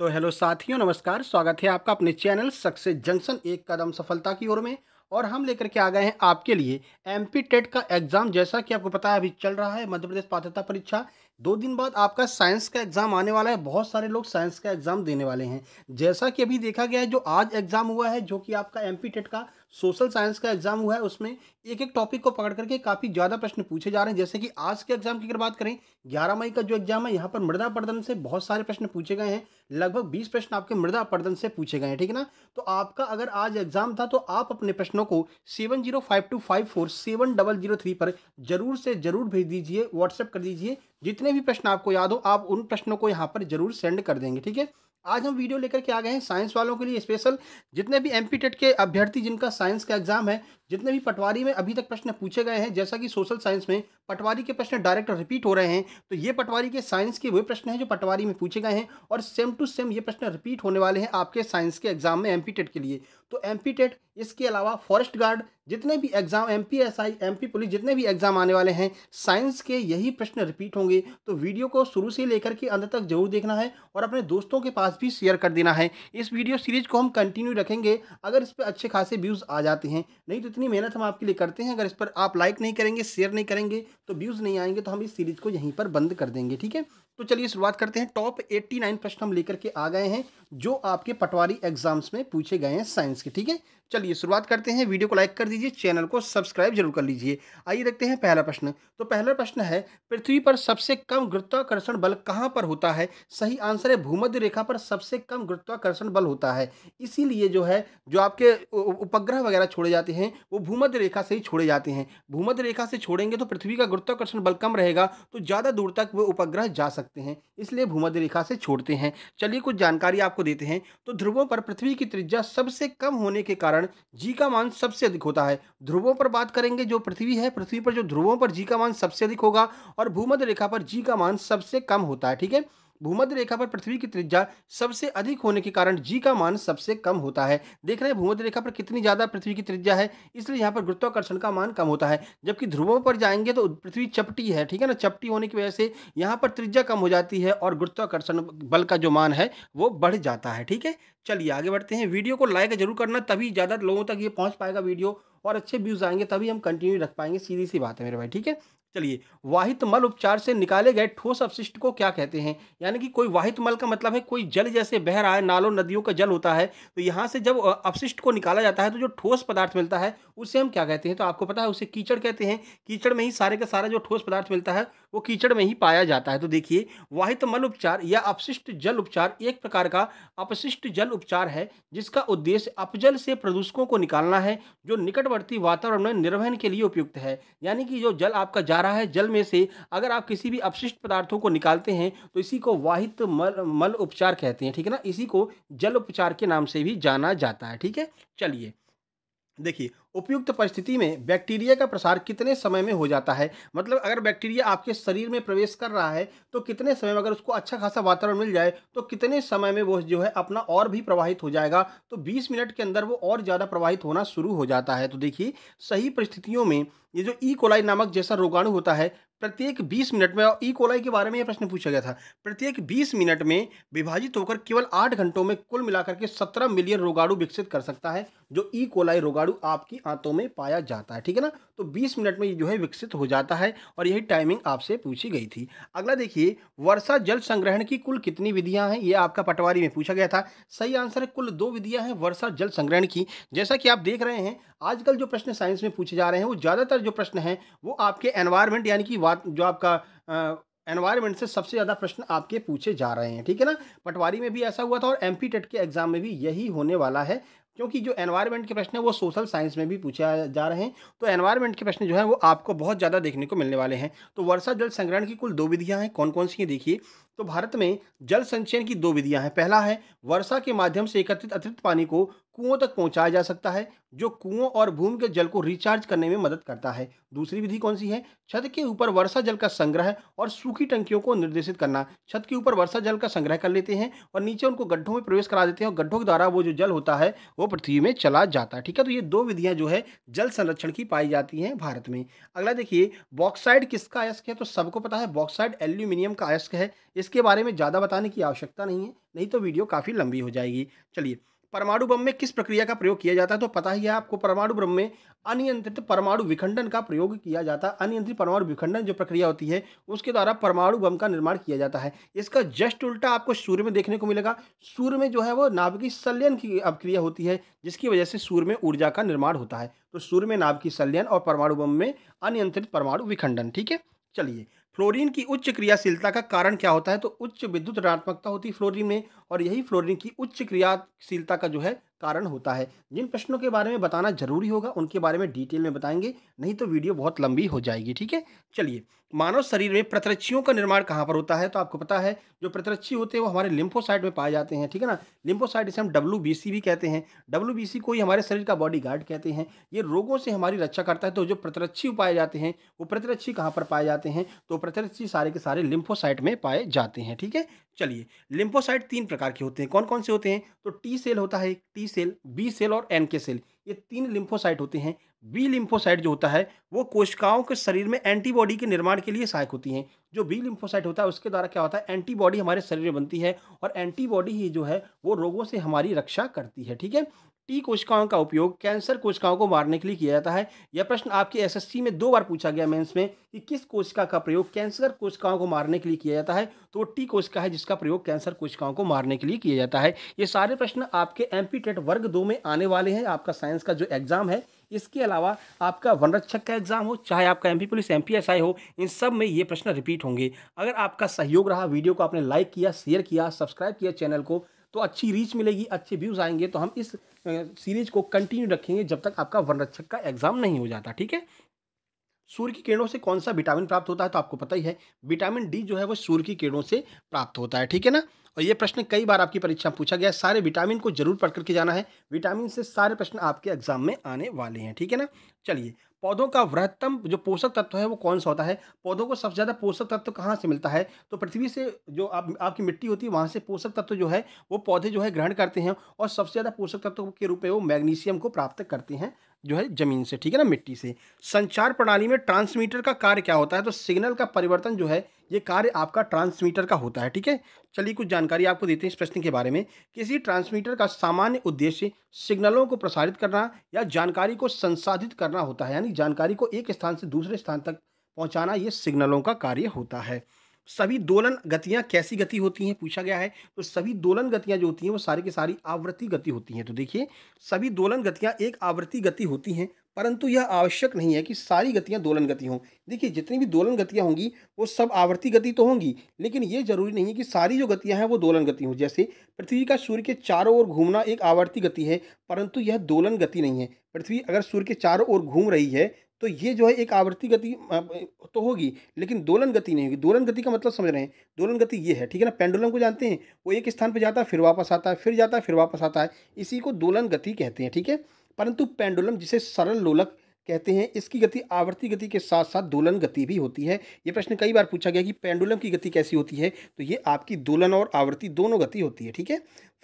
तो हेलो साथियों नमस्कार स्वागत है आपका अपने चैनल सक्सेस जंक्शन एक कदम सफलता की ओर में और हम लेकर के आ गए हैं आपके लिए एमपी टेट का एग्ज़ाम जैसा कि आपको पता है अभी चल रहा है मध्य प्रदेश पात्रता परीक्षा दो दिन बाद आपका साइंस का एग्ज़ाम आने वाला है बहुत सारे लोग साइंस का एग्ज़ाम देने वाले हैं जैसा कि अभी देखा गया है जो आज एग्ज़ाम हुआ है जो कि आपका एम टेट का सोशल साइंस का एग्जाम हुआ है उसमें एक एक टॉपिक को पकड़ करके काफ़ी ज़्यादा प्रश्न पूछे जा रहे हैं जैसे कि आज के एग्जाम की अगर बात करें ग्यारह मई का जो एग्जाम है यहाँ पर मृदा प्रदन से बहुत सारे प्रश्न पूछे गए हैं लगभग बीस प्रश्न आपके मृदा प्रदन से पूछे गए हैं ठीक है ना तो आपका अगर आज एग्जाम था तो आप अपने प्रश्नों को seven zero five two five four seven double zero three पर जरूर से जरूर भेज दीजिए व्हाट्सएप कर दीजिए जितने भी प्रश्न आपको याद हो आप उन प्रश्नों को यहाँ पर जरूर सेंड कर देंगे ठीक है आज हम वीडियो लेकर के आ गए हैं साइंस वालों के लिए स्पेशल जितने भी एम के अभ्यर्थी जिनका साइंस का एग्ज़ाम है जितने भी पटवारी में अभी तक प्रश्न पूछे गए हैं जैसा कि सोशल साइंस में पटवारी के प्रश्न डायरेक्ट रिपीट हो रहे हैं तो ये पटवारी के साइंस के वे प्रश्न हैं जो पटवारी में पूछे गए हैं और सेम टू सेम ये प्रश्न रिपीट होने वाले हैं आपके साइंस के एग्जाम में एम के लिए तो एम इसके अलावा फॉरेस्ट गार्ड जितने भी exam M P S I M P police जितने भी एग्जाम आने वाले हैं साइंस के यही प्रश्न रिपीट होंगे तो वीडियो को शुरू से लेकर के अंत तक जरूर देखना है और अपने दोस्तों के पास भी शेयर कर देना है इस वीडियो सीरीज को हम कंटिन्यू रखेंगे अगर इस पर अच्छे खासे व्यूज़ आ जाते हैं नहीं तो इतनी मेहनत हम आपके लिए करते हैं अगर इस पर आप लाइक नहीं करेंगे शेयर नहीं करेंगे तो व्यूज़ नहीं आएंगे तो हम इस सीरीज़ को यहीं पर बंद कर देंगे ठीक है तो चलिए शुरुआत करते हैं टॉप 89 प्रश्न हम लेकर के आ गए हैं जो आपके पटवारी एग्जाम्स में पूछे गए हैं साइंस के ठीक है चलिए शुरुआत करते हैं वीडियो को लाइक कर दीजिए चैनल को सब्सक्राइब जरूर कर लीजिए आइए देखते हैं पहला प्रश्न तो पहला प्रश्न है पृथ्वी पर सबसे कम गुरुत्वाकर्षण बल कहाँ पर होता है सही आंसर है भूमध्य रेखा पर सबसे कम गुरुत्वाकर्षण बल होता है इसीलिए जो है जो आपके उपग्रह वगैरह छोड़े जाते हैं वो भूमध्य रेखा से ही छोड़े जाते हैं भूमध्य रेखा से छोड़ेंगे तो पृथ्वी का गुरुत्वाकर्षण बल कम रहेगा तो ज़्यादा दूर तक वो उपग्रह जा सकते सकते हैं इसलिए भूमध्य रेखा से छोड़ते हैं चलिए कुछ जानकारी आपको देते हैं तो ध्रुवों पर पृथ्वी की त्रिज्या सबसे कम होने के कारण जी का मान सबसे अधिक होता है ध्रुवों पर बात करेंगे जो पृथ्वी है पृथ्वी पर जो ध्रुवों पर जी का मान सबसे अधिक होगा और भूमध्य रेखा पर जी का मान सबसे कम होता है ठीक है भूमध्य रेखा पर पृथ्वी की त्रिज्या सबसे अधिक होने के कारण जी का मान सबसे कम होता है देख रहे हैं भूमध्य रेखा पर कितनी ज़्यादा पृथ्वी की त्रिज्या है इसलिए यहाँ पर गुरुत्वाकर्षण का मान कम होता है जबकि ध्रुवों पर जाएंगे तो पृथ्वी चपटी है ठीक है ना चपटी होने की वजह से यहाँ पर त्रिज्या कम हो जाती है और गुरुत्वाकर्षण बल का जो मान है वो बढ़ जाता है ठीक है चलिए आगे बढ़ते हैं वीडियो को लाइक जरूर करना तभी ज़्यादा लोगों तक ये पहुँच पाएगा वीडियो और अच्छे व्यूज़ आएंगे तभी हम कंटिन्यू रख पाएंगे सीधी सी बात है मेरे भाई ठीक है चलिए वाहित मल उपचार से निकाले गए ठोस अपशिष्ट को क्या कहते हैं यानी कि कोई वाहित मल का मतलब है कोई जल जैसे बह रहा है नालों नदियों का जल होता है तो यहाँ से जब अपशिष्ट को निकाला जाता है तो जो ठोस पदार्थ मिलता है उसे हम क्या कहते हैं तो आपको पता है उसे कीचड़ कहते हैं कीचड़ में ही सारे का सारा जो ठोस पदार्थ मिलता है वो कीचड़ में ही पाया जाता है तो देखिए वाहित मल उपचार या अपशिष्ट जल उपचार एक प्रकार का अपशिष्ट जल उपचार है जिसका उद्देश्य अपजल से प्रदूषकों को निकालना है जो निकटवर्ती वातावरण में निर्वहन के लिए उपयुक्त है यानी कि जो जल आपका जा रहा है जल में से अगर आप किसी भी अपशिष्ट पदार्थों को निकालते हैं तो इसी को वाहित मल मल उपचार कहते हैं ठीक है ना इसी को जल उपचार के नाम से भी जाना जाता है ठीक है चलिए देखिए उपयुक्त परिस्थिति में बैक्टीरिया का प्रसार कितने समय में हो जाता है मतलब अगर बैक्टीरिया आपके शरीर में प्रवेश कर रहा है तो कितने समय में अगर उसको अच्छा खासा वातावरण मिल जाए तो कितने समय में वो जो है अपना और भी प्रवाहित हो जाएगा तो 20 मिनट के अंदर वो और ज़्यादा प्रवाहित होना शुरू हो जाता है तो देखिए सही परिस्थितियों में ये जो ई e. कोलाई नामक जैसा रोगाणु होता है प्रत्येक 20 मिनट में ई कोलाई के बारे में यह प्रश्न पूछा गया था प्रत्येक 20 मिनट में विभाजित होकर केवल आठ घंटों में कुल मिलाकर के 17 मिलियन रोगाणु विकसित कर सकता है जो ई कोलाई रोगाणु आपकी आंतों में पाया जाता है ठीक है ना तो 20 मिनट में जो है विकसित हो जाता है और यही टाइमिंग आपसे पूछी गई थी अगला देखिए वर्षा जल संग्रहण की कुल कितनी विधियाँ हैं ये आपका पटवारी में पूछा गया था सही आंसर है कुल दो विधियाँ हैं वर्षा जल संग्रहण की जैसा कि आप देख रहे हैं आजकल जो प्रश्न साइंस में पूछे जा रहे हैं वो ज़्यादातर जो प्रश्न हैं वो आपके एनवायरमेंट यानी कि बात जो आपका एनवायरमेंट से सबसे ज़्यादा प्रश्न आपके पूछे जा रहे हैं ठीक है ना पटवारी में भी ऐसा हुआ था और एम टेट के एग्ज़ाम में भी यही होने वाला है क्योंकि जो एनवायरमेंट के प्रश्न है वो सोशल साइंस में भी पूछे जा रहे हैं तो एनवायरमेंट के प्रश्न जो है वो आपको बहुत ज़्यादा देखने को मिलने वाले हैं तो वर्षा जल संग्रहण की कुल दो विधियाँ हैं कौन कौन सी हैं देखिए तो भारत में जल संचयन की दो विधियां हैं पहला है वर्षा के माध्यम से एकत्रित अतिरिक्त पानी को कुओं तक पहुंचाया जा सकता है जो कुओं और भूमि के जल को रिचार्ज करने में मदद करता है दूसरी विधि कौन सी है छत के ऊपर वर्षा जल का संग्रह और सूखी टंकियों को निर्देशित करना छत के ऊपर वर्षा जल का संग्रह कर लेते हैं और नीचे उनको गड्ढों में प्रवेश करा देते हैं और गड्ढों के द्वारा वो जो जल होता है वो पृथ्वी में चला जाता है ठीक है तो ये दो विधियाँ जो है जल संरक्षण की पाई जाती हैं भारत में अगला देखिए बॉक्साइड किसका अयस्क है तो सबको पता है बॉक्साइड एल्यूमिनियम का अयस्क है इस इसके बारे में ज़्यादा बताने की आवश्यकता नहीं है नहीं तो वीडियो काफ़ी लंबी हो जाएगी चलिए परमाणु बम में किस प्रक्रिया का प्रयोग किया जाता है तो पता ही है आपको परमाणु बम में अनियंत्रित परमाणु विखंडन का प्रयोग किया जाता है अनियंत्रित परमाणु विखंडन जो प्रक्रिया होती है उसके द्वारा परमाणु बम का निर्माण किया जाता है इसका जस्ट उल्टा आपको सूर्य में देखने को मिलेगा सूर्य में जो है वो की सल्यन की अभिक्रिया होती है जिसकी वजह से सूर्य में ऊर्जा का निर्माण होता है तो सूर्य में की सल्यन और परमाणु बम में अनियंत्रित परमाणु विखंडन ठीक है चलिए फ्लोरीन की उच्च क्रियाशीलता का कारण क्या होता है तो उच्च विद्युत ऋणात्मकता होती है फ्लोरीन में और यही फ्लोरीन की उच्च क्रियाशीलता का जो है कारण होता है जिन प्रश्नों के बारे में बताना जरूरी होगा उनके बारे में डिटेल में बताएंगे नहीं तो वीडियो बहुत लंबी हो जाएगी ठीक है चलिए मानव शरीर में प्रतरक्षियों का निर्माण कहाँ पर होता है तो आपको पता है जो प्रतरक्षी होते हैं वो हमारे लिम्फोसाइड में पाए जाते हैं ठीक है ना लिम्फोसाइड इसे हम डब्ल्यू भी कहते हैं डब्ल्यू को ही हमारे शरीर का बॉडी गार्ड कहते हैं ये रोगों से हमारी रक्षा करता है तो जो प्रतरक्षी पाए जाते हैं वो प्रतरक्षी कहाँ पर पाए जाते हैं तो प्रतरक्षी सारे के सारे लिम्फोसाइट में पाए जाते हैं ठीक है चलिए लिम्फोसाइट तीन प्रकार के होते हैं कौन कौन से होते हैं तो टी सेल होता है टी सेल बी सेल और एन के सेल ये तीन लिम्फोसाइट होते हैं बी लिम्फोसाइट जो होता है वो कोशिकाओं के शरीर में एंटीबॉडी के निर्माण के लिए सहायक होती हैं जो बी लिम्फोसाइट होता है उसके द्वारा क्या होता है एंटीबॉडी हमारे शरीर में बनती है और एंटीबॉडी ही जो है वो रोगों से हमारी रक्षा करती है ठीक है टी कोशिकाओं का उपयोग कैंसर कोशिकाओं को मारने के लिए किया जाता है यह प्रश्न आपके एसएससी में दो बार पूछा गया मेंस में कि किस कोशिका का प्रयोग कैंसर कोशिकाओं को मारने के लिए किया जाता है तो टी कोशिका है जिसका प्रयोग कैंसर कोशिकाओं को मारने के लिए किया जाता है ये सारे प्रश्न आपके एम वर्ग दो में आने वाले हैं आपका साइंस का जो एग्ज़ाम है इसके अलावा आपका वनरक्षक का एग्जाम हो चाहे आपका एमपी पुलिस एम हो इन सब में ये प्रश्न रिपीट होंगे अगर आपका सहयोग रहा वीडियो को आपने लाइक किया शेयर किया सब्सक्राइब किया चैनल को तो अच्छी रीच मिलेगी अच्छे व्यूज़ आएंगे तो हम इस सीरीज को कंटिन्यू रखेंगे जब तक आपका वनरक्षक का एग्जाम नहीं हो जाता ठीक है सूर्य की किरणों से कौन सा विटामिन प्राप्त होता है तो आपको पता ही है विटामिन डी जो है वो सूर्य की किरणों से प्राप्त होता है ठीक है ना और ये प्रश्न कई बार आपकी परीक्षा में पूछा गया है सारे विटामिन को जरूर पढ़ करके जाना है विटामिन से सारे प्रश्न आपके एग्जाम में आने वाले हैं ठीक है ना चलिए पौधों का वृहत्तम जो पोषक तत्व है वो कौन सा होता है पौधों को सबसे ज़्यादा पोषक तत्व कहाँ से मिलता है तो पृथ्वी से जो आप आपकी मिट्टी होती है वहाँ से पोषक तत्व जो है वो पौधे जो है ग्रहण करते हैं और सबसे ज़्यादा पोषक तत्व के रूप में वो मैग्नीशियम को प्राप्त करते हैं जो है ज़मीन से ठीक है ना मिट्टी से संचार प्रणाली में ट्रांसमीटर का कार्य क्या होता है तो सिग्नल का परिवर्तन जो है ये कार्य आपका ट्रांसमीटर का होता है ठीक है चलिए कुछ जानकारी आपको देते हैं इस प्रश्न के बारे में किसी ट्रांसमीटर का सामान्य उद्देश्य सिग्नलों को प्रसारित करना या जानकारी को संसाधित करना होता है यानी जानकारी को एक स्थान से दूसरे स्थान तक पहुँचाना ये सिग्नलों का कार्य होता है सभी दोलन गतियां कैसी गति होती हैं पूछा गया है तो सभी दोलन गतियां जो होती हैं वो सारी की सारी आवृत्ति गति होती हैं तो देखिए सभी दोलन गतियां एक आवृत्ति गति होती हैं परंतु यह आवश्यक नहीं है कि सारी गतियां दोलन गति हों देखिए जितनी भी दोलन गतियां होंगी वो सब आवर्ती गति तो होंगी लेकिन ये जरूरी नहीं है कि सारी जो गतियां हैं वो दोलन गति हों जैसे पृथ्वी का सूर्य के चारों ओर घूमना एक आवर्ती गति है परंतु यह दोलन गति नहीं है पृथ्वी अगर सूर्य के चारों ओर घूम रही है तो ये जो है एक आवृत्ति गति तो होगी लेकिन दोलन गति नहीं होगी दोलन गति का मतलब समझ रहे हैं दोलन गति ये है ठीक है ना पेंडुलम को जानते हैं वो एक स्थान पर जाता है फिर वापस आता है फिर जाता है फिर वापस आता है इसी को दोलन गति कहते हैं ठीक है परंतु पेंडुलम जिसे सरल लोलक कहते हैं इसकी गति आवर्ती गति के साथ साथ दोलन गति भी होती है ये प्रश्न कई बार पूछा गया कि पेंडुलम की गति कैसी होती है तो ये आपकी दोलन और आवर्ती दोनों गति होती है ठीक है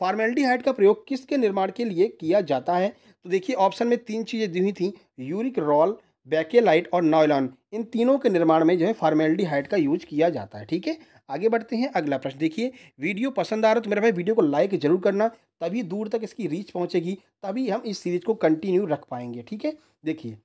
हाइट का प्रयोग किसके निर्माण के लिए किया जाता है तो देखिए ऑप्शन में तीन चीज़ें दी हुई थी यूरिक रॉल बैकेलाइट और नॉयलॉन इन तीनों के निर्माण में जो है फार्मेल्डिहाइड का यूज किया जाता है ठीक है आगे बढ़ते हैं अगला प्रश्न देखिए वीडियो पसंद आ रहा तो मेरे भाई वीडियो को लाइक जरूर करना तभी दूर तक इसकी रीच पहुंचेगी तभी हम इस सीरीज को कंटिन्यू रख पाएंगे ठीक है देखिए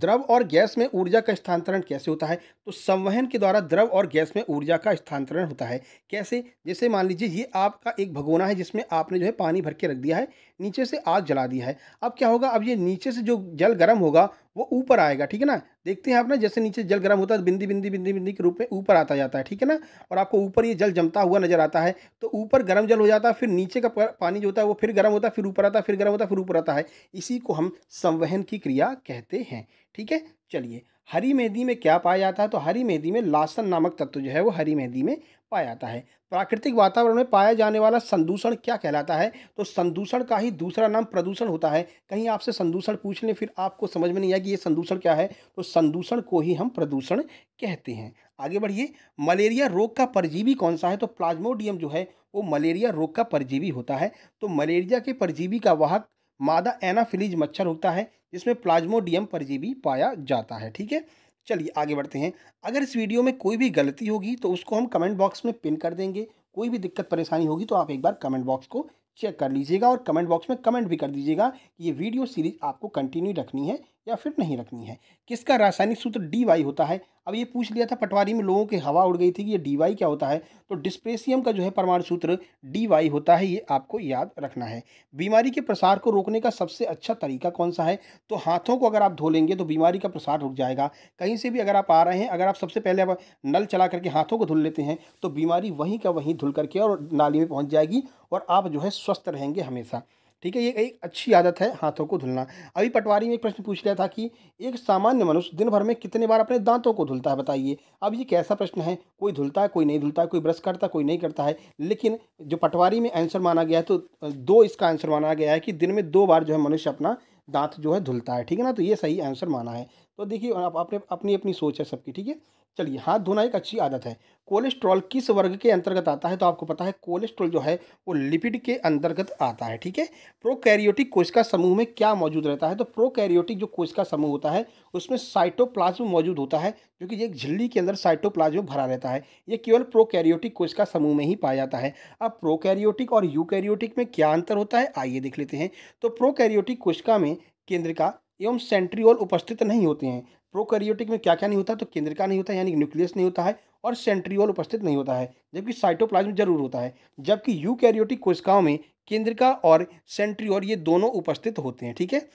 द्रव और गैस में ऊर्जा का स्थानांतरण कैसे होता है तो संवहन के द्वारा द्रव और गैस में ऊर्जा का स्थानांतरण होता है कैसे जैसे मान लीजिए ये आपका एक भगोना है जिसमें आपने जो है पानी भर के रख दिया है नीचे से आग जला दिया है अब क्या होगा अब ये नीचे से जो जल गर्म होगा वो ऊपर आएगा ठीक है ना देखते हैं आप ना जैसे नीचे जल गर्म होता है तो बिंदी बिंदी बिंदी बिंदी के रूप में ऊपर आता जाता है ठीक है ना और आपको ऊपर ये जल जमता हुआ नजर आता है तो ऊपर गर्म जल हो जाता है फिर नीचे का पानी जो होता है वो फिर गर्म होता है फिर ऊपर आता है फिर गर्म होता है फिर ऊपर आता है इसी को हम संवहन की क्रिया कहते हैं ठीक है चलिए हरी मेहंदी में क्या पाया जाता है तो हरी मेहंदी में लासन नामक तत्व जो है वो हरी मेहंदी में पाया जाता है प्राकृतिक वातावरण में पाया जाने वाला संदूषण क्या कहलाता है तो संदूषण का ही दूसरा नाम प्रदूषण होता है कहीं आपसे संदूषण पूछ लें फिर आपको समझ में नहीं आया कि ये संदूषण क्या है तो संदूषण को ही हम प्रदूषण कहते हैं आगे बढ़िए मलेरिया रोग का परजीवी कौन सा है तो प्लाज्मोडियम जो है वो मलेरिया रोग का परजीवी होता है तो मलेरिया के परजीवी का वाहक मादा एनाफिलीज मच्छर होता है जिसमें प्लाज्मोडियम परजीवी पाया जाता है ठीक है चलिए आगे बढ़ते हैं अगर इस वीडियो में कोई भी गलती होगी तो उसको हम कमेंट बॉक्स में पिन कर देंगे कोई भी दिक्कत परेशानी होगी तो आप एक बार कमेंट बॉक्स को चेक कर लीजिएगा और कमेंट बॉक्स में कमेंट भी कर दीजिएगा कि ये वीडियो सीरीज आपको कंटिन्यू रखनी है या फिर नहीं रखनी है किसका रासायनिक सूत्र डी वाई होता है अब ये पूछ लिया था पटवारी में लोगों की हवा उड़ गई थी कि ये डी वाई क्या होता है तो डिस्प्रेसियम का जो है परमाणु सूत्र डी वाई होता है ये आपको याद रखना है बीमारी के प्रसार को रोकने का सबसे अच्छा तरीका कौन सा है तो हाथों को अगर आप धो लेंगे तो बीमारी का प्रसार रुक जाएगा कहीं से भी अगर आप आ रहे हैं अगर आप सबसे पहले आप नल चला करके हाथों को धुल लेते हैं तो बीमारी वहीं का वहीं धुल करके और नाली में पहुँच जाएगी और आप जो है स्वस्थ रहेंगे हमेशा ठीक है ये एक अच्छी आदत है हाथों को धुलना अभी पटवारी में एक प्रश्न पूछ लिया था कि एक सामान्य मनुष्य दिन भर में कितने बार अपने दांतों को धुलता है बताइए अब ये कैसा प्रश्न है कोई धुलता है कोई नहीं धुलता है कोई ब्रश करता है कोई नहीं करता है लेकिन जो पटवारी में आंसर माना गया है तो दो इसका आंसर माना गया है कि दिन में दो बार जो है मनुष्य अपना दांत जो है धुलता है ठीक है ना तो ये सही आंसर माना है तो देखिए आप अपने अपनी अपनी सोच है सबकी ठीक है चलिए हाथ धोना एक अच्छी आदत है कोलेस्ट्रॉल किस वर्ग के अंतर्गत आता है तो आपको पता है कोलेस्ट्रॉल जो है वो लिपिड के अंतर्गत आता है ठीक है प्रोकैरियोटिक कोशिका समूह में क्या मौजूद रहता है तो प्रोकैरियोटिक जो कोशिका समूह होता है उसमें साइटोप्लाज्म मौजूद होता है जो कि एक झिल्ली के अंदर साइटोप्लाज्म भरा रहता है ये केवल प्रोकैरियोटिक कोशिका समूह में ही पाया जाता है अब प्रोकैरियोटिक और यूकैरियोटिक में क्या अंतर होता है आइए देख लेते हैं तो प्रोकैरियोटिक कोशिका में केंद्रिका एवं सेंट्रियोल उपस्थित नहीं होते हैं प्रोकैरियोटिक में क्या क्या नहीं होता तो केंद्रिका नहीं होता यानी न्यूक्लियस नहीं होता है और सेंट्रियोल उपस्थित नहीं होता है जबकि साइटोप्लाज्म जरूर होता है जबकि यूकैरियोटिक कोशिकाओं में केंद्रिका और सेंट्रियोल ये दोनों उपस्थित होते हैं ठीक है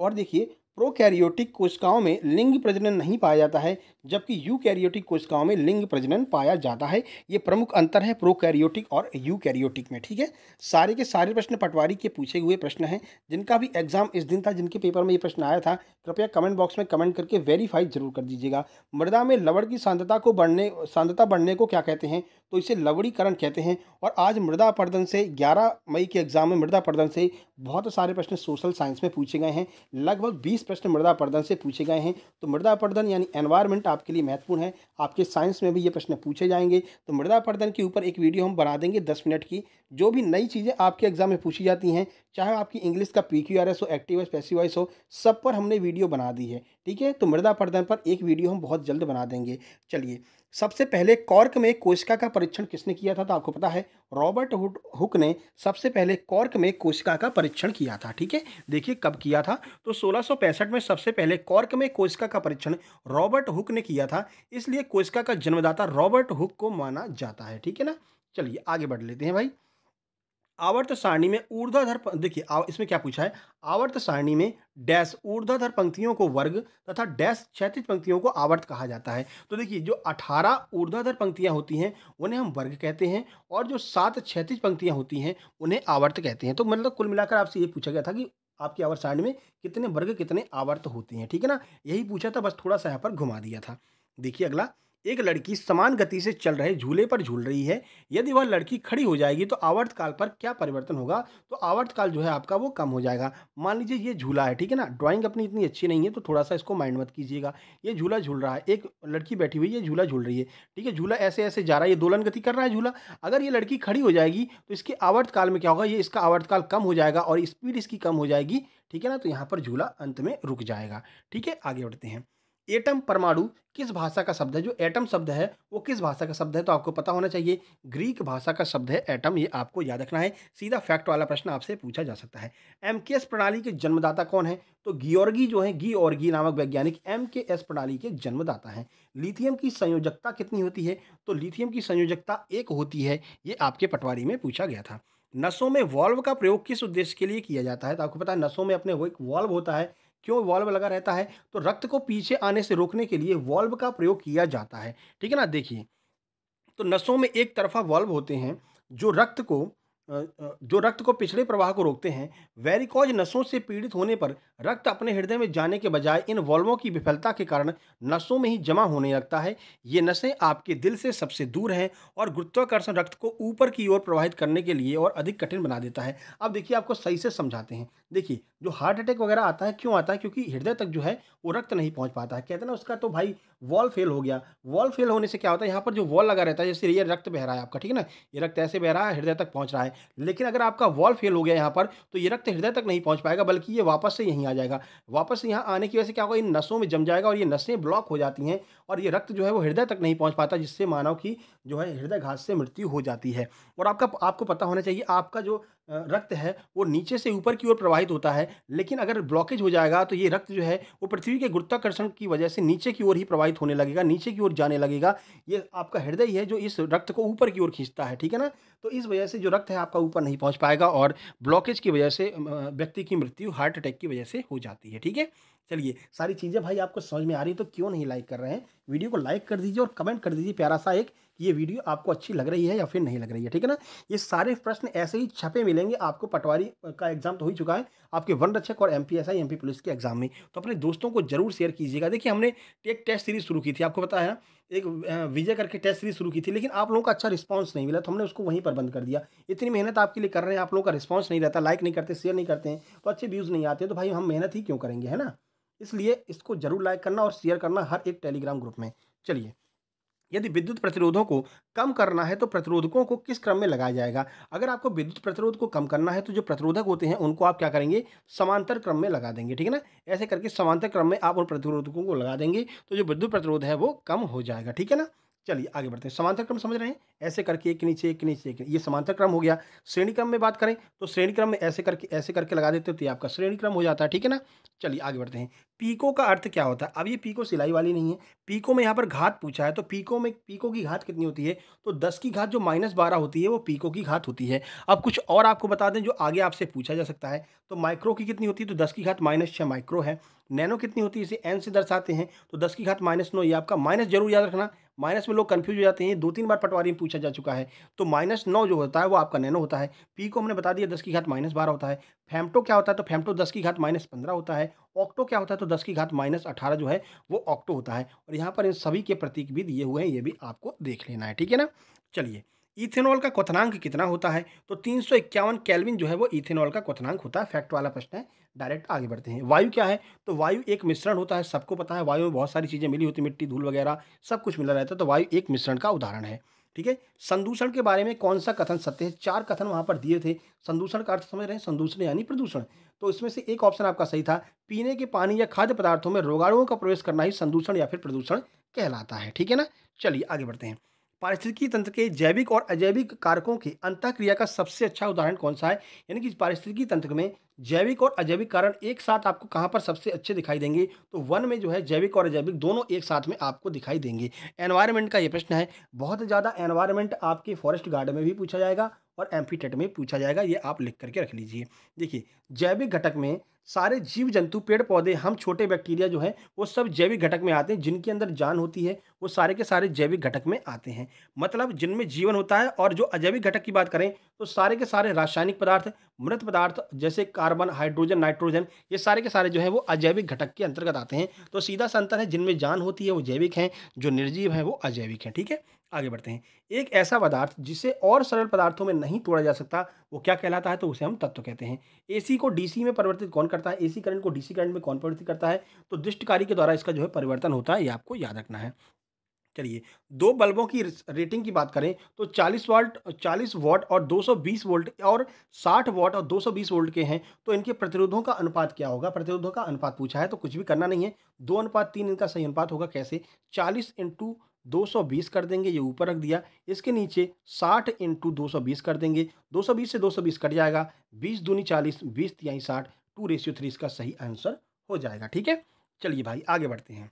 और देखिए प्रोकैरियोटिक कोशिकाओं में लिंग प्रजनन नहीं पाया जाता है जबकि यूकैरियोटिक कोशिकाओं में लिंग प्रजनन पाया जाता है ये प्रमुख अंतर है प्रोकैरियोटिक और यूकैरियोटिक में ठीक है सारे के सारे प्रश्न पटवारी के पूछे हुए प्रश्न हैं जिनका भी एग्जाम इस दिन था जिनके पेपर में ये प्रश्न आया था कृपया कमेंट बॉक्स में कमेंट करके वेरीफाई जरूर कर दीजिएगा मृदा में लवड़ की सांद्रता को बढ़ने सांद्रता बढ़ने को क्या कहते हैं तो इसे लवड़ीकरण कहते हैं और आज मृदा प्रदन से 11 मई के एग्जाम में मृदा प्रदन से बहुत सारे प्रश्न सोशल साइंस में पूछे गए हैं लगभग 20 प्रश्न मृदा प्रदन से पूछे गए हैं तो मृदा प्रदन यानी एनवायरमेंट आपके लिए महत्वपूर्ण है आपके साइंस में भी ये प्रश्न पूछे जाएंगे तो मृदा प्रदन के ऊपर एक वीडियो हम बना देंगे दस मिनट की जो भी नई चीज़ें आपके एग्जाम में पूछी जाती हैं चाहे आपकी इंग्लिश का पी क्यू आर एस हो एक्टिव वाइज पैसिव हो सब पर हमने वीडियो बना दी है ठीक है तो मृदा प्रदन पर एक वीडियो हम बहुत जल्द बना देंगे चलिए सबसे पहले कॉर्क में कोशिका का परीक्षण किसने किया था तो आपको पता है रॉबर्ट हुक ने सबसे पहले कॉर्क में कोशिका का परीक्षण किया था ठीक है देखिए कब किया था तो सोलह में सबसे पहले कॉर्क में कोशिका का परीक्षण रॉबर्ट हुक ने किया था इसलिए कोशिका का जन्मदाता रॉबर्ट हुक को माना जाता है ठीक है ना चलिए आगे बढ़ लेते हैं भाई आवर्त सारणी में ऊर्ध्वाधर देखिए इसमें क्या पूछा है आवर्त सारणी में डैश ऊर्ध्वाधर पंक्तियों को वर्ग तथा डैश क्षैतिज पंक्तियों को आवर्त कहा जाता है तो देखिए जो अठारह ऊर्ध्वाधर पंक्तियाँ होती हैं उन्हें हम वर्ग कहते हैं और जो सात क्षैतिज पंक्तियाँ होती हैं उन्हें आवर्त कहते हैं तो मतलब कुल मिलाकर आपसे ये पूछा गया था कि आपकी आवर्त सारणी में कितने वर्ग कितने आवर्त होते हैं ठीक है ना यही पूछा था बस थोड़ा सा यहाँ पर घुमा दिया था देखिए अगला एक लड़की समान गति से चल रहे झूले पर झूल रही है यदि वह लड़की खड़ी हो जाएगी तो आवर्तकाल पर क्या परिवर्तन होगा तो आवर्तकाल जो है आपका वो कम हो जाएगा मान लीजिए ये झूला है ठीक है ना ड्राइंग अपनी इतनी अच्छी नहीं है तो थोड़ा सा इसको माइंड मत कीजिएगा ये झूला झूल रहा है एक लड़की बैठी हुई है झूला झूल रही है ठीक है झूला ऐसे ऐसे जा रहा है ये दोलन गति कर रहा है झूला अगर ये लड़की खड़ी हो जाएगी तो इसके आवर्तकाल में क्या होगा ये इसका आवर्तकाल कम हो जाएगा और स्पीड इसकी कम हो जाएगी ठीक है ना तो यहाँ पर झूला अंत में रुक जाएगा ठीक है आगे बढ़ते हैं एटम परमाणु किस भाषा का शब्द है जो एटम शब्द है वो किस भाषा का शब्द है तो आपको पता होना चाहिए ग्रीक भाषा का शब्द है एटम ये आपको याद रखना है सीधा फैक्ट वाला प्रश्न आपसे पूछा जा सकता है एम के एस प्रणाली के जन्मदाता कौन है तो गियोर्गी जो है गी नामक वैज्ञानिक एम के एस प्रणाली के जन्मदाता हैं लिथियम की संयोजकता कितनी होती है तो लिथियम की संयोजकता एक होती है ये आपके पटवारी में पूछा गया था नसों में वॉल्व का प्रयोग किस उद्देश्य के लिए किया जाता है तो आपको पता है नसों में अपने वो एक वॉल्व होता है क्यों वॉल्व लगा रहता है तो रक्त को पीछे आने से रोकने के लिए वॉल्व का प्रयोग किया जाता है ठीक है ना देखिए तो नसों में एक तरफा वॉल्व होते हैं जो रक्त को जो रक्त को पिछड़े प्रवाह को रोकते हैं वेरिकॉज नसों से पीड़ित होने पर रक्त अपने हृदय में जाने के बजाय इन वॉल्वों की विफलता के कारण नसों में ही जमा होने लगता है ये नसें आपके दिल से सबसे दूर हैं और गुरुत्वाकर्षण रक्त को ऊपर की ओर प्रवाहित करने के लिए और अधिक कठिन बना देता है अब देखिए आपको सही से समझाते हैं देखिए जो हार्ट अटैक वगैरह आता है क्यों आता है क्योंकि हृदय तक जो है वो रक्त नहीं पहुँच पाता है कहते ना उसका तो भाई वॉल फेल हो गया वॉल फेल होने से क्या होता है यहाँ पर जो वॉल लगा रहता है जैसे ये रक्त बह रहा है आपका ठीक है ना ये रक्त ऐसे बह रहा है हृदय तक पहुँच रहा है लेकिन अगर आपका वॉल फेल हो गया यहाँ पर तो ये रक्त हृदय तक नहीं पहुँच पाएगा बल्कि ये वापस से यहीं आ जाएगा वापस से यहाँ आने की वजह से क्या होगा इन नसों में जम जाएगा और ये नसें ब्लॉक हो जाती हैं और ये रक्त जो है वो हृदय तक नहीं पहुँच पाता जिससे मानव की जो है हृदय घात से मृत्यु हो जाती है और आपका आपको पता होना चाहिए आपका जो रक्त है वो नीचे से ऊपर की ओर प्रवाहित होता है लेकिन अगर ब्लॉकेज हो जाएगा तो ये रक्त जो है वो पृथ्वी के गुरुत्वाकर्षण की वजह से नीचे की ओर ही प्रवाहित होने लगेगा नीचे की ओर जाने लगेगा ये आपका हृदय ही है जो इस रक्त को ऊपर की ओर खींचता है ठीक है ना तो इस वजह से जो रक्त है आपका ऊपर नहीं पहुँच पाएगा और ब्लॉकेज की वजह से व्यक्ति की मृत्यु हार्ट अटैक की वजह से हो जाती है ठीक है चलिए सारी चीज़ें भाई आपको समझ में आ रही है तो क्यों नहीं लाइक कर रहे हैं वीडियो को लाइक कर दीजिए और कमेंट कर दीजिए प्यारा सा एक ये वीडियो आपको अच्छी लग रही है या फिर नहीं लग रही है ठीक है ना ये सारे प्रश्न ऐसे ही छपे मिलेंगे आपको पटवारी का एग्जाम तो हो ही चुका है आपके वन रक्षक और M P S I M P police के एग्जाम में तो अपने दोस्तों को जरूर शेयर कीजिएगा देखिए हमने एक टेस्ट सीरीज शुरू की थी आपको पता है एक विजय करके टेस्ट सीरीज शुरू की थी लेकिन आप लोगों का अच्छा रिस्पॉन्स नहीं मिला तो हमने उसको वहीं पर बंद कर दिया इतनी मेहनत आपके लिए कर रहे हैं आप लोगों का रिस्पॉन्स नहीं रहता लाइक नहीं करते शेयर नहीं करते हैं तो अच्छे व्यूज़ नहीं आते तो भाई हम मेहनत ही क्यों करेंगे है ना इसलिए इसको जरूर लाइक करना और शेयर करना हर एक टेलीग्राम ग्रुप में चलिए यदि विद्युत प्रतिरोधों को कम करना है तो प्रतिरोधकों को किस क्रम में लगाया जाएगा अगर आपको विद्युत प्रतिरोध को कम करना है तो जो प्रतिरोधक होते हैं उनको आप क्या करेंगे समांतर क्रम में लगा देंगे ठीक है ना ऐसे करके समांतर क्रम में आप उन प्रतिरोधकों को लगा देंगे तो जो विद्युत प्रतिरोध है वो कम हो जाएगा ठीक है ना चलिए आगे बढ़ते हैं समांतर क्रम समझ रहे हैं ऐसे करके एक नीचे एक नीचे एक ये समांतर क्रम हो गया श्रेणी क्रम में बात करें तो श्रेणी क्रम में ऐसे करके ऐसे करके लगा देते हो तो ये आपका श्रेणी क्रम हो जाता है ठीक है ना चलिए आगे बढ़ते हैं पीको का अर्थ क्या होता है अब ये पीको सिलाई वाली नहीं है पीको में यहाँ पर घात पूछा है तो पीको में पीको की घात कितनी होती है तो दस की घात जो माइनस बारह होती है वो पीको की घात होती है अब कुछ और आपको बता दें जो आगे आपसे पूछा जा सकता है तो माइक्रो की कितनी होती है तो दस की घात माइनस छः माइक्रो है नैनो कितनी होती है इसे एन से दर्शाते हैं तो दस की घात माइनस ये आपका माइनस जरूर याद रखना माइनस में लोग कन्फ्यूज हो जाते हैं दो तीन बार पटवारी में पूछा जा चुका है तो माइनस नौ जो होता है वो आपका नैनो होता है पी को हमने बता दिया दस की घात माइनस बारह होता है फैमटो क्या होता है तो फैमटो दस की घात माइनस पंद्रह होता है ऑक्टो क्या होता है तो दस की घात माइनस अठारह जो है वो ऑक्टो होता है और यहाँ पर इन सभी के प्रतीक भी दिए हुए हैं ये भी आपको देख लेना है ठीक है ना चलिए इथेनॉल का क्वथनांक कितना होता है तो तीन सौ इक्यावन कैलविन जो है वो इथेनॉल का क्वथनांक होता है फैक्ट वाला प्रश्न है डायरेक्ट आगे बढ़ते हैं वायु क्या है तो वायु एक मिश्रण होता है सबको पता है वायु में बहुत सारी चीज़ें मिली होती मिट्टी धूल वगैरह सब कुछ मिला रहता है तो वायु एक मिश्रण का उदाहरण है ठीक है संदूषण के बारे में कौन सा कथन सत्य है चार कथन वहाँ पर दिए थे संदूषण का अर्थ समझ रहे हैं संदूषण यानी प्रदूषण तो इसमें से एक ऑप्शन आपका सही था पीने के पानी या खाद्य पदार्थों में रोगाणुओं का प्रवेश करना ही संदूषण या फिर प्रदूषण कहलाता है ठीक है ना चलिए आगे बढ़ते हैं पारिस्थितिकी तंत्र के जैविक और अजैविक कारकों की क्रिया का सबसे अच्छा उदाहरण कौन सा है यानी कि पारिस्थितिकी तंत्र में जैविक और अजैविक कारण एक साथ आपको कहाँ पर सबसे अच्छे दिखाई देंगे तो वन में जो है जैविक और अजैविक दोनों एक साथ में आपको दिखाई देंगे एनवायरमेंट का ये प्रश्न है बहुत ज़्यादा एनवायरमेंट आपके फॉरेस्ट गार्ड में भी पूछा जाएगा और एम्फीटेट में पूछा जाएगा ये आप लिख करके रख लीजिए देखिए जैविक घटक में सारे जीव जंतु पेड़ पौधे हम छोटे बैक्टीरिया जो हैं वो सब जैविक घटक में आते हैं जिनके अंदर जान होती है वो सारे के सारे जैविक घटक में आते हैं मतलब जिनमें जीवन होता है और जो अजैविक घटक की बात करें तो सारे के सारे रासायनिक पदार्थ मृत पदार्थ जैसे कार्बन हाइड्रोजन नाइट्रोजन ये सारे के सारे जो है वो अजैविक घटक के अंतर्गत आते हैं तो सीधा सा अंतर है जिनमें जान होती है वो जैविक हैं जो निर्जीव हैं वो अजैविक हैं ठीक है आगे बढ़ते हैं एक ऐसा पदार्थ जिसे और सरल पदार्थों में नहीं तोड़ा जा सकता वो क्या कहलाता है तो उसे हम तत्व कहते हैं ए को डी में परिवर्तित कौन करता है ए करंट को डी करंट में कौन परिवर्तित करता है तो दृष्टिकारी के द्वारा इसका जो है परिवर्तन होता है ये आपको याद रखना है चलिए दो बल्बों की रेटिंग की बात करें तो 40 वाट 40 वाट और 220 वोल्ट और 60 वॉट और 220 वोल्ट के हैं तो इनके प्रतिरोधों का अनुपात क्या होगा प्रतिरोधों का अनुपात पूछा है तो कुछ भी करना नहीं है दो अनुपात तीन इनका सही अनुपात होगा कैसे 40 इंटू दो कर देंगे ये ऊपर रख दिया इसके नीचे साठ इंटू दो कर देंगे दो से दो कट जाएगा बीस दूनी चालीस बीस तिहाई साठ टू रेशियो थ्री इसका सही आंसर हो जाएगा ठीक है चलिए भाई आगे बढ़ते हैं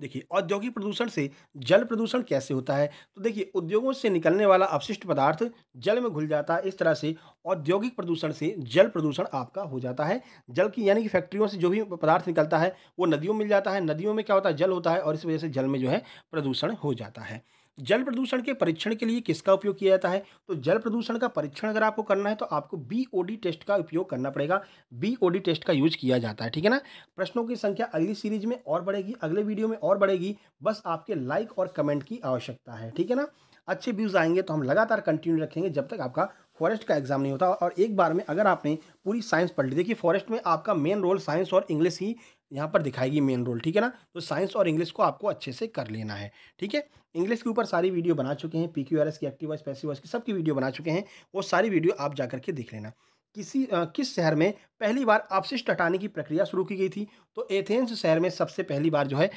देखिए औद्योगिक प्रदूषण से जल प्रदूषण कैसे होता है तो देखिए उद्योगों से निकलने वाला अपशिष्ट पदार्थ जल में घुल जाता है इस तरह से औद्योगिक प्रदूषण से जल प्रदूषण आपका हो जाता है जल की यानी कि फैक्ट्रियों से जो भी पदार्थ निकलता है वो नदियों में मिल जाता है नदियों में क्या होता है जल होता है और इस वजह से जल में जो है प्रदूषण हो जाता है जल प्रदूषण के परीक्षण के लिए किसका उपयोग किया जाता है तो जल प्रदूषण का परीक्षण अगर आपको करना है तो आपको बीओडी टेस्ट का उपयोग करना पड़ेगा बीओडी टेस्ट का यूज किया जाता है ठीक है ना प्रश्नों की संख्या अगली सीरीज में और बढ़ेगी अगले वीडियो में और बढ़ेगी बस आपके लाइक और कमेंट की आवश्यकता है ठीक है ना अच्छे व्यूज़ आएंगे तो हम लगातार कंटिन्यू रखेंगे जब तक आपका फॉरेस्ट का एग्जाम नहीं होता और एक बार में अगर आपने पूरी साइंस पढ़ ली देखिए फॉरेस्ट में आपका मेन रोल साइंस और इंग्लिश ही यहाँ पर दिखाएगी मेन रोल ठीक है ना तो साइंस और इंग्लिश को आपको अच्छे से कर लेना है ठीक है इंग्लिश के ऊपर सारी वीडियो बना चुके हैं पी क्यू आर एस की एक्टिव वॉइस पैसिव वॉइस की सबकी वीडियो बना चुके हैं वो सारी वीडियो आप जा करके देख लेना किसी किस शहर में पहली बार अपशिष्ट हटाने की प्रक्रिया शुरू की गई थी तो एथेंस शहर में सबसे पहली बार जो है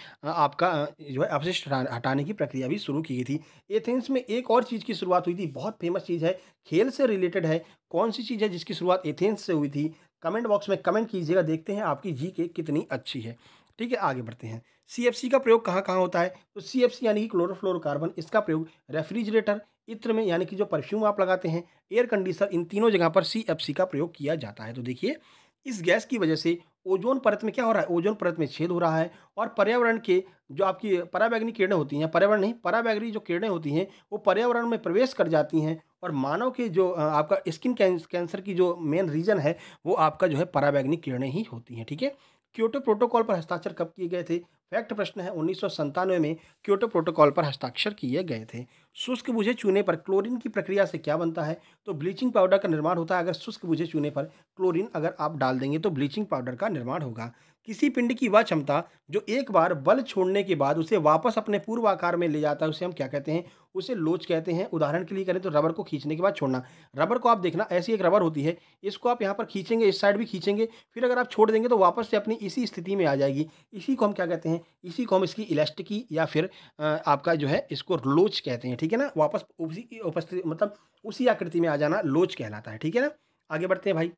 आपका जो है अपशिष्ट हटाने की प्रक्रिया भी शुरू की गई थी एथेंस में एक और चीज़ की शुरुआत हुई थी बहुत फेमस चीज़ है खेल से रिलेटेड है कौन सी चीज़ है जिसकी शुरुआत एथेंस से हुई थी कमेंट बॉक्स में कमेंट कीजिएगा देखते हैं आपकी जी के कितनी अच्छी है ठीक है आगे बढ़ते हैं सी का प्रयोग कहाँ कहाँ होता है तो सी यानी कि क्लोरोफ्लोरोकार्बन इसका प्रयोग रेफ्रिजरेटर इत्र में यानी कि जो परफ्यूम आप लगाते हैं एयर कंडीशनर इन तीनों जगह पर सी एफ सी का प्रयोग किया जाता है तो देखिए इस गैस की वजह से ओजोन परत में क्या हो रहा है ओजोन परत में छेद हो रहा है और पर्यावरण के जो आपकी पराबैगनी किरणें होती हैं पर्यावरण नहीं पराबैगनी जो किरणें होती हैं वो पर्यावरण में प्रवेश कर जाती हैं और मानव के जो आपका स्किन कैंसर की जो मेन रीज़न है वो आपका जो है पराबैगनी किरणें ही होती हैं ठीक है थीके? क्योटो प्रोटोकॉल पर हस्ताक्षर कब किए गए थे फैक्ट प्रश्न है उन्नीस में क्योटो प्रोटोकॉल पर हस्ताक्षर किए गए थे शुष्क बुझे चूने पर क्लोरीन की प्रक्रिया से क्या बनता है तो ब्लीचिंग पाउडर का निर्माण होता है अगर शुष्क बुझे चूने पर क्लोरीन अगर आप डाल देंगे तो ब्लीचिंग पाउडर का निर्माण होगा किसी पिंड की वह क्षमता जो एक बार बल छोड़ने के बाद उसे वापस अपने पूर्व आकार में ले जाता है उसे हम क्या कहते हैं उसे लोच कहते हैं उदाहरण के लिए करें तो रबर को खींचने के बाद छोड़ना रबर को आप देखना ऐसी एक रबर होती है इसको आप यहाँ पर खींचेंगे इस साइड भी खींचेंगे फिर अगर आप छोड़ देंगे तो वापस से अपनी इसी स्थिति में आ जाएगी इसी को हम क्या कहते हैं इसी को हम इसकी इलेस्टिकी या फिर आपका जो है इसको लोच कहते हैं ठीक है ना वापस उसी उपस्थिति मतलब उसी आकृति में आ जाना लोच कहलाता है ठीक है ना आगे बढ़ते हैं भाई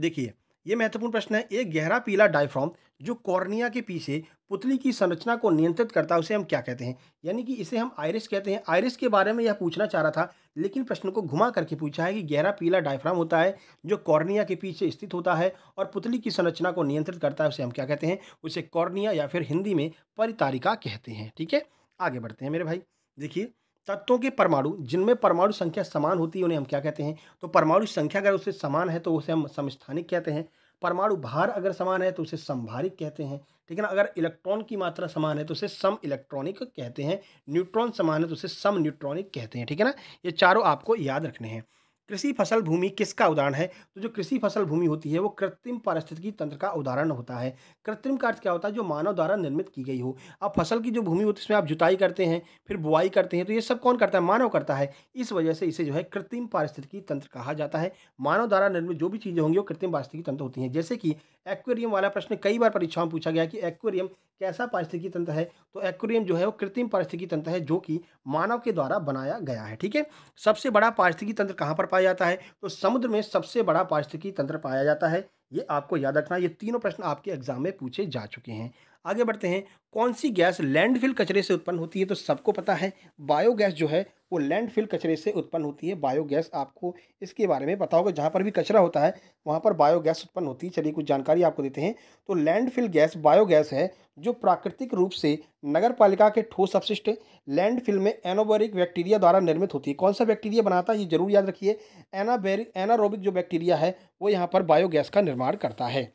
देखिए ये महत्वपूर्ण प्रश्न है एक गहरा पीला डायफ्राम जो कॉर्निया के पीछे पुतली की संरचना को नियंत्रित करता है उसे हम क्या कहते हैं यानी कि इसे हम आयरिस कहते हैं आयरिस के बारे में यह पूछना चाह रहा था लेकिन प्रश्न को घुमा करके पूछा है कि गहरा पीला डायफ्राम होता है जो कॉर्निया के पीछे स्थित होता है और पुतली की संरचना को नियंत्रित करता है उसे हम क्या कहते हैं उसे कॉर्निया या फिर हिंदी में परितारिका कहते हैं ठीक है आगे बढ़ते हैं मेरे भाई देखिए तत्वों के परमाणु जिनमें परमाणु संख्या समान होती है उन्हें हम क्या कहते हैं तो परमाणु संख्या अगर उससे समान है तो उसे हम समस्थानिक कहते हैं परमाणु भार अगर समान है तो उसे समभारिक कहते हैं ठीक है ना अगर इलेक्ट्रॉन की मात्रा समान है तो उसे सम इलेक्ट्रॉनिक कहते हैं न्यूट्रॉन समान है तो उसे सम न्यूट्रॉनिक कहते हैं ठीक है ना ये चारों आपको याद रखने हैं कृषि फसल भूमि किसका उदाहरण है तो जो कृषि फसल भूमि होती है वो कृत्रिम पारिस्थितिकी तंत्र का उदाहरण होता है कृत्रिम का अर्थ क्या होता है जो मानव द्वारा निर्मित की गई हो अब फसल की जो भूमि होती है उसमें आप जुताई करते हैं फिर बुआई करते हैं तो ये सब कौन करता है मानव करता है इस वजह से इसे जो है कृत्रिम पारिस्थितिकी तंत्र कहा जाता है मानव द्वारा निर्मित जो भी चीज़ें होंगी वो कृत्रिम पारिस्थितिकी तंत्र होती हैं जैसे कि एक्वेरियम वाला प्रश्न कई बार परीक्षाओं में पूछा गया कि एक्वेरियम कैसा पारिस्थितिकी तंत्र है तो एक्वेरियम जो है वो कृत्रिम पारिस्थितिकी तंत्र है जो कि मानव के द्वारा बनाया गया है ठीक है सबसे बड़ा पारिस्थितिकी तंत्र कहाँ पर पाया जाता है तो समुद्र में सबसे बड़ा पारिस्थितिकी तंत्र पाया जाता है ये आपको याद रखना ये तीनों प्रश्न आपके एग्जाम में पूछे जा चुके हैं आगे बढ़ते हैं कौन सी गैस लैंडफिल कचरे से उत्पन्न होती है तो सबको पता है बायोगैस जो है वो लैंडफिल कचरे से उत्पन्न होती है बायोगैस आपको इसके बारे में पता होगा जहाँ पर भी कचरा होता है वहाँ पर बायोगैस उत्पन्न होती है चलिए कुछ जानकारी आपको देते हैं तो लैंडफिल गैस बायोगैस है जो प्राकृतिक रूप से नगर पालिका के ठोस अपशिष्ट लैंडफिल में एनोबेरिक बैक्टीरिया द्वारा निर्मित होती है कौन सा बैक्टीरिया बनाता है ये जरूर याद रखिए एनाबेरिक एनारोबिक जो बैक्टीरिया है वो यहाँ पर बायोगैस का निर्माण करता है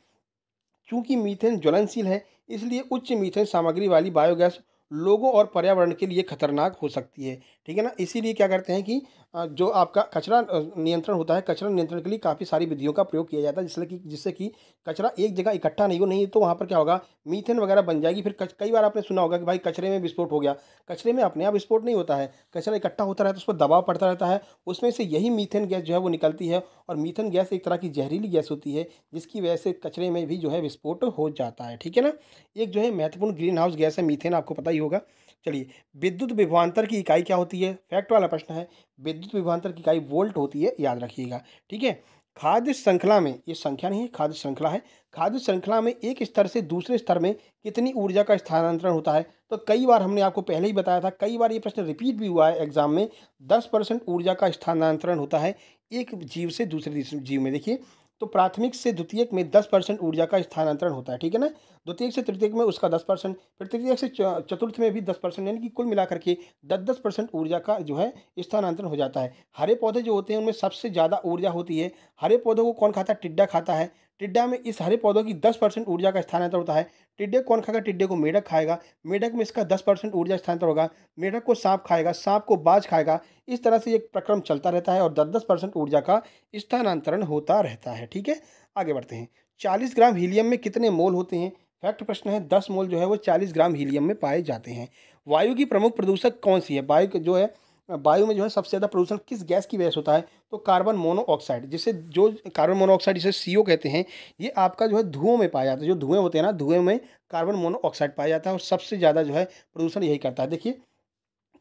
चूँकि मीथेन ज्वलनशील है इसलिए उच्च मीथेन सामग्री वाली बायोगैस लोगों और पर्यावरण के लिए खतरनाक हो सकती है ठीक है ना इसीलिए क्या करते हैं कि जो आपका कचरा नियंत्रण होता है कचरा नियंत्रण के लिए काफ़ी सारी विधियों का प्रयोग किया जाता है जिससे कि जिससे कि कचरा एक जगह इकट्ठा नहीं हो नहीं तो वहाँ पर क्या होगा मीथेन वगैरह बन जाएगी फिर कच, कई बार आपने सुना होगा कि भाई कचरे में विस्फोट हो गया कचरे में अपने आप विस्फोट नहीं होता है कचरा इकट्ठा होता रहता है उस पर दबाव पड़ता रहता है उसमें से यही मीथेन गैस जो है वो निकलती है और मीथेन गैस एक तरह की जहरीली गैस होती है जिसकी वजह से कचरे में भी जो है विस्फोट हो जाता है ठीक है ना एक जो है महत्वपूर्ण ग्रीन हाउस गैस है मीथेन आपको पता ही होगा चलिए विद्युत विभवान्तर की इकाई क्या होती है फैक्ट वाला प्रश्न है विद्युत विभवान्तर की इकाई वोल्ट होती है याद रखिएगा ठीक है खाद्य श्रृंखला में ये संख्या नहीं है खाद्य श्रृंखला है खाद्य श्रृंखला में एक स्तर से दूसरे स्तर में कितनी ऊर्जा का स्थानांतरण होता है तो कई बार हमने आपको पहले ही बताया था कई बार ये प्रश्न रिपीट भी हुआ है एग्जाम में दस परसेंट ऊर्जा का स्थानांतरण होता है एक जीव से दूसरे जीव में देखिए तो प्राथमिक से द्वितीयक में दस परसेंट ऊर्जा का स्थानांतरण होता है ठीक है ना द्वितीयक से तृतीयक में उसका दस परसेंट फिर तृतीयक से चतुर्थ में भी दस परसेंट यानी कि कुल मिलाकर के दस दस परसेंट ऊर्जा का जो है स्थानांतरण हो जाता है हरे पौधे जो होते हैं उनमें सबसे ज़्यादा ऊर्जा होती है हरे पौधों को कौन खाता है टिड्डा खाता है टिड्डा में इस हरे पौधों की 10 परसेंट ऊर्जा का स्थानांतर होता है टिड्डे कौन खाएगा टिड्डे को मेढक खाएगा मेढक में इसका 10 परसेंट ऊर्जा स्थानांतर होगा मेढक को सांप खाएगा सांप को बाज खाएगा इस तरह से ये प्रक्रम चलता रहता है और दस दस परसेंट ऊर्जा का स्थानांतरण होता रहता है ठीक है आगे बढ़ते हैं चालीस ग्राम हीलियम में कितने मोल होते हैं फैक्ट प्रश्न है दस मोल जो है वो चालीस ग्राम हीलियम में पाए जाते हैं वायु की प्रमुख प्रदूषक कौन सी है वायु जो है वायु में जो है सबसे ज़्यादा प्रदूषण किस गैस की वजह से होता है तो कार्बन मोनोऑक्साइड जिसे जो कार्बन मोनोऑक्साइड जिसे सी कहते हैं ये आपका जो है धुओं में पाया जाता है जो धुएं होते हैं ना धुएं में कार्बन मोनोऑक्साइड पाया जाता है और सबसे ज़्यादा जो है प्रदूषण यही करता है देखिए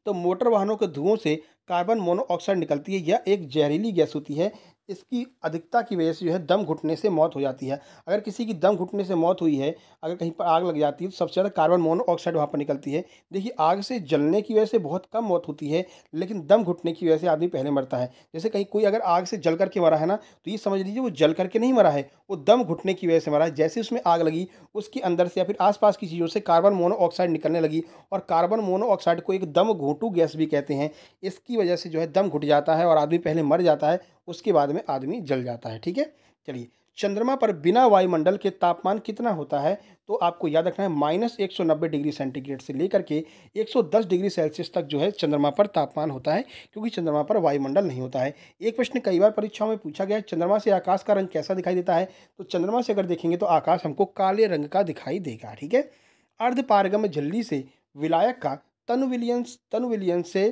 तो मोटर वाहनों के धुओं से कार्बन मोनोऑक्साइड निकलती है यह एक जहरीली गैस होती है इसकी अधिकता की वजह से जो है दम घुटने से मौत हो जाती है अगर किसी की दम घुटने से मौत हुई है अगर कहीं पर आग लग जाती है तो सबसे ज़्यादा कार्बन मोनोऑक्साइड वहाँ पर निकलती है देखिए आग से जलने की वजह से बहुत कम मौत होती है लेकिन दम घुटने की वजह से आदमी पहले मरता है जैसे कहीं कोई अगर आग से जल करके मरा है ना तो ये समझ लीजिए वो जल करके नहीं मरा है वो दम घुटने की वजह से मरा है जैसे उसमें आग लगी उसके अंदर से या फिर आसपास की चीज़ों से कार्बन मोनोऑक्साइड निकलने लगी और कार्बन मोनोऑक्साइड को एक दम घोटू गैस भी कहते हैं इसकी वजह से जो है दम घुट जाता है और आदमी पहले मर जाता है उसके बाद में आदमी जल जाता है ठीक है चलिए चंद्रमा पर बिना वायुमंडल के तापमान कितना होता है तो आपको याद रखना है माइनस एक डिग्री सेंटीग्रेड से लेकर के 110 डिग्री सेल्सियस तक जो है चंद्रमा पर तापमान होता है क्योंकि चंद्रमा पर वायुमंडल नहीं होता है एक प्रश्न कई बार परीक्षाओं में पूछा गया है चंद्रमा से आकाश का रंग कैसा दिखाई देता है तो चंद्रमा से अगर देखेंगे तो आकाश हमको काले रंग का दिखाई देगा ठीक है अर्धपारगम झल्ली से विलायक का तनुविलियंस तनुविलियंस से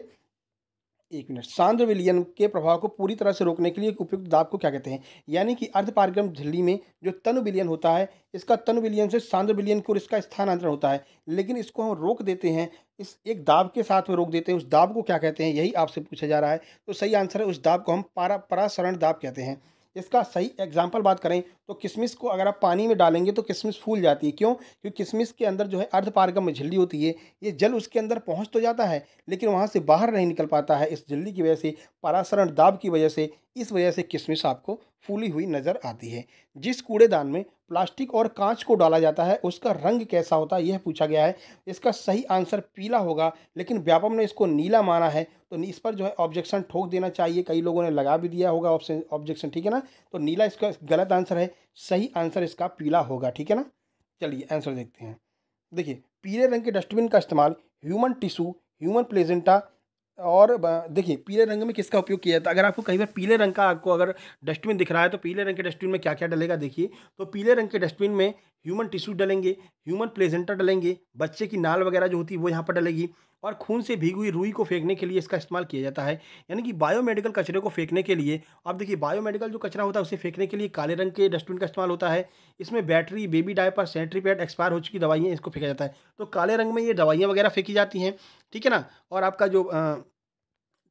एक मिनट सांद्र विलियन के प्रभाव को पूरी तरह से रोकने के लिए उपयुक्त दाब को क्या कहते हैं यानी कि अर्ध पारगम झिल्ली में जो तनु विलियन होता है इसका तनु विलियन से सांद्र विलियन की ओर इसका स्थानांतरण होता है लेकिन इसको हम रोक देते हैं इस एक दाब के साथ में रोक देते हैं उस दाब को क्या कहते हैं यही आपसे पूछा जा रहा है तो सही आंसर है उस दाब को हम पारा परासरण दाब कहते हैं इसका सही एग्जाम्पल बात करें तो किशमिश को अगर आप पानी में डालेंगे तो किशमिश फूल जाती है क्यों क्योंकि किशमिश के अंदर जो है अर्धपारगम झिल्ली होती है ये जल उसके अंदर पहुँच तो जाता है लेकिन वहाँ से बाहर नहीं निकल पाता है इस झिल्ली की वजह से परासरण दाब की वजह से इस वजह से किशमिश आपको फूली हुई नज़र आती है जिस कूड़ेदान में प्लास्टिक और कांच को डाला जाता है उसका रंग कैसा होता है यह पूछा गया है इसका सही आंसर पीला होगा लेकिन व्यापम ने इसको नीला माना है तो इस पर जो है ऑब्जेक्शन ठोक देना चाहिए कई लोगों ने लगा भी दिया होगा ऑब्जेक्शन ठीक है ना तो नीला इसका गलत आंसर है सही आंसर इसका पीला होगा ठीक है ना चलिए आंसर देखते हैं देखिए पीले रंग के डस्टबिन का इस्तेमाल ह्यूमन टिशू ह्यूमन प्लेजेंटा और देखिए पीले रंग में किसका उपयोग किया जाता है अगर आपको कहीं बार पीले रंग का आपको अगर डस्टबिन दिख रहा है तो पीले रंग के डस्टबिन में क्या क्या डलेगा देखिए तो पीले रंग के डस्टबिन में ह्यूमन टिश्यू डलेंगे ह्यूमन प्लेजेंटा डलेंगे बच्चे की नाल वगैरह जो होती है वो यहाँ पर डलेगी और खून से भीगी हुई रुई को फेंकने के लिए इसका इस्तेमाल किया जाता है यानी कि बायोमेडिकल कचरे को फेंकने के लिए अब देखिए बायोमेडिकल जो कचरा होता है उसे फेंकने के लिए काले रंग के डस्टबिन का इस्तेमाल होता है इसमें battery baby diaper pad expire हो चुकी दवाइयाँ इसको फेंका जाता है तो काले रंग में ये दवाइयाँ वगैरह फेंकी जाती हैं ठीक है ना और आपका जो आ,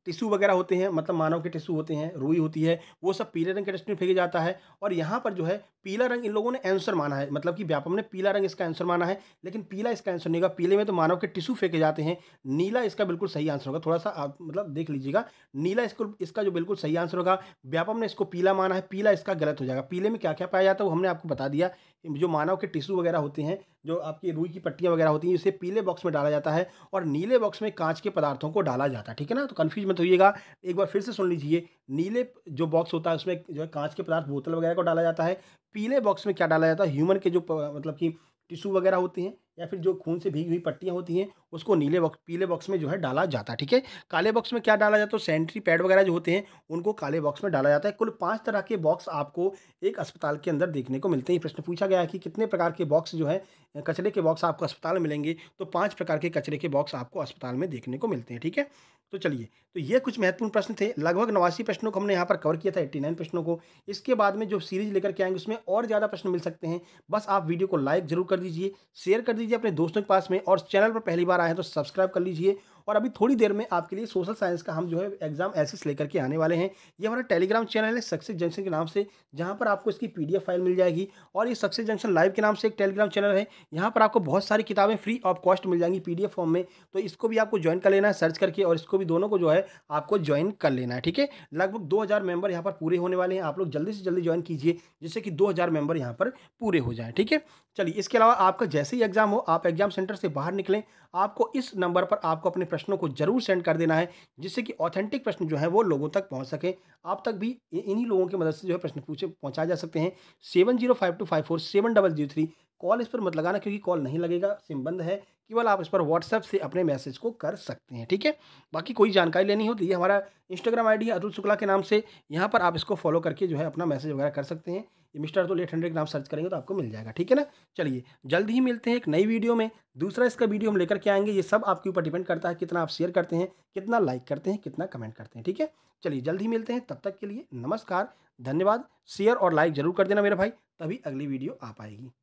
टिश्यू वगैरह होते हैं मतलब मानव के टिश्यू होते हैं रुई होती है वो सब पीले रंग के डस्टबिन फेंके जाता है और यहाँ पर जो है पीला रंग इन लोगों ने आंसर माना है मतलब कि व्यापम ने पीला रंग इसका आंसर माना है लेकिन पीला इसका आंसर नहीं होगा पीले में तो मानव के टिश्यू फेंके जाते हैं नीला इसका बिल्कुल सही आंसर होगा थोड़ा सा आप मतलब देख लीजिएगा नीला इसको इसका जो बिल्कुल सही आंसर होगा व्यापम ने इसको पीला माना है पीला इसका गलत हो जाएगा पीले में क्या क्या पाया जाता है वो हमने आपको बता दिया जो मानव के टिश्यू वगैरह होते हैं जो आपकी रुई की पट्टियाँ वगैरह होती हैं इसे पीले बॉक्स में डाला जाता है और नीले बॉक्स में कांच के पदार्थों को डाला जाता है ठीक है ना तो कन्फ्यूज मत होइएगा एक बार फिर से सुन लीजिए नीले जो बॉक्स होता है उसमें जो है कांच के पदार्थ बोतल वगैरह को डाला जाता है पीले बॉक्स में क्या डाला जाता है ह्यूमन के जो मतलब कि टिशू वगैरह होते हैं या फिर जो खून से भीगी हुई पट्टियाँ होती हैं उसको नीले बॉक्स पीले बॉक्स में जो है डाला जाता है ठीक है काले बॉक्स में क्या डाला जाता है तो सेंट्री पैड वगैरह जो होते हैं उनको काले बॉक्स में डाला जाता है कुल पाँच तरह के बॉक्स आपको एक अस्पताल के अंदर देखने को मिलते हैं प्रश्न पूछा गया कि कितने प्रकार के बॉक्स जो है कचरे के बॉक्स आपको अस्पताल में मिलेंगे तो पाँच प्रकार के कचरे के बॉक्स आपको अस्पताल में देखने को मिलते हैं ठीक है तो चलिए तो ये कुछ महत्वपूर्ण प्रश्न थे लगभग नवासी प्रश्नों को हमने यहाँ पर कवर किया था एट्टी नाइन प्रश्नों को इसके बाद में जो सीरीज लेकर के आएंगे उसमें और ज़्यादा प्रश्न मिल सकते हैं बस आप वीडियो को लाइक जरूर कर दीजिए शेयर कर दीजिए अपने दोस्तों के पास में और चैनल पर पहली बार आए हैं तो सब्सक्राइब कर लीजिए और अभी थोड़ी देर में आपके लिए सोशल साइंस का हम जो है एग्जाम एसेस लेकर के आने वाले हैं ये हमारा टेलीग्राम चैनल है सक्सेस जंक्शन के नाम से जहाँ पर आपको इसकी पी फाइल मिल जाएगी और ये सक्सेस जंक्शन लाइव के नाम से एक टेलीग्राम चैनल है यहाँ पर आपको बहुत सारी किताबें फ्री ऑफ कॉस्ट मिल जाएंगी पी फॉर्म में तो इसको भी आपको ज्वाइन कर लेना है सर्च करके और इसको भी दोनों को जो है आपको ज्वाइन कर लेना है ठीक है लगभग दो मेंबर यहाँ पर पूरे होने वाले हैं आप लोग जल्दी से जल्दी ज्वाइन कीजिए जिससे कि दो मेंबर यहाँ पर पूरे हो जाए ठीक है चलिए इसके अलावा आपका जैसे ही एग्ज़ाम हो आप एग्ज़ाम सेंटर से बाहर निकलें आपको इस नंबर पर आपको अपने प्रश्नों को जरूर सेंड कर देना है जिससे कि ऑथेंटिक प्रश्न जो है वो लोगों तक पहुंच सके आप तक भी इन्हीं लोगों की मदद से जो है प्रश्न पूछे पहुंचाए जा सकते हैं seven zero five two five four seven double zero three call इस पर मत लगाना क्योंकि कॉल नहीं लगेगा सिम बंद है केवल आप इस पर व्हाट्सएप से अपने मैसेज को कर सकते हैं ठीक है बाकी कोई जानकारी लेनी हो तो ये हमारा इंस्टाग्राम आईडी है अतुल शुक्ला के नाम से यहाँ पर आप इसको फॉलो करके जो है अपना मैसेज वगैरह कर सकते हैं ये मिस्टर तो लेट हंड्रेड के नाम सर्च करेंगे तो आपको मिल जाएगा ठीक है ना चलिए जल्द ही मिलते हैं एक नई वीडियो में दूसरा इसका वीडियो हम लेकर के आएंगे ये सब आपके ऊपर डिपेंड करता है कितना आप शेयर करते हैं कितना लाइक करते हैं कितना कमेंट करते हैं ठीक है चलिए जल्द ही मिलते हैं तब तक के लिए नमस्कार धन्यवाद शेयर और लाइक जरूर कर देना मेरे भाई तभी अगली वीडियो आ पाएगी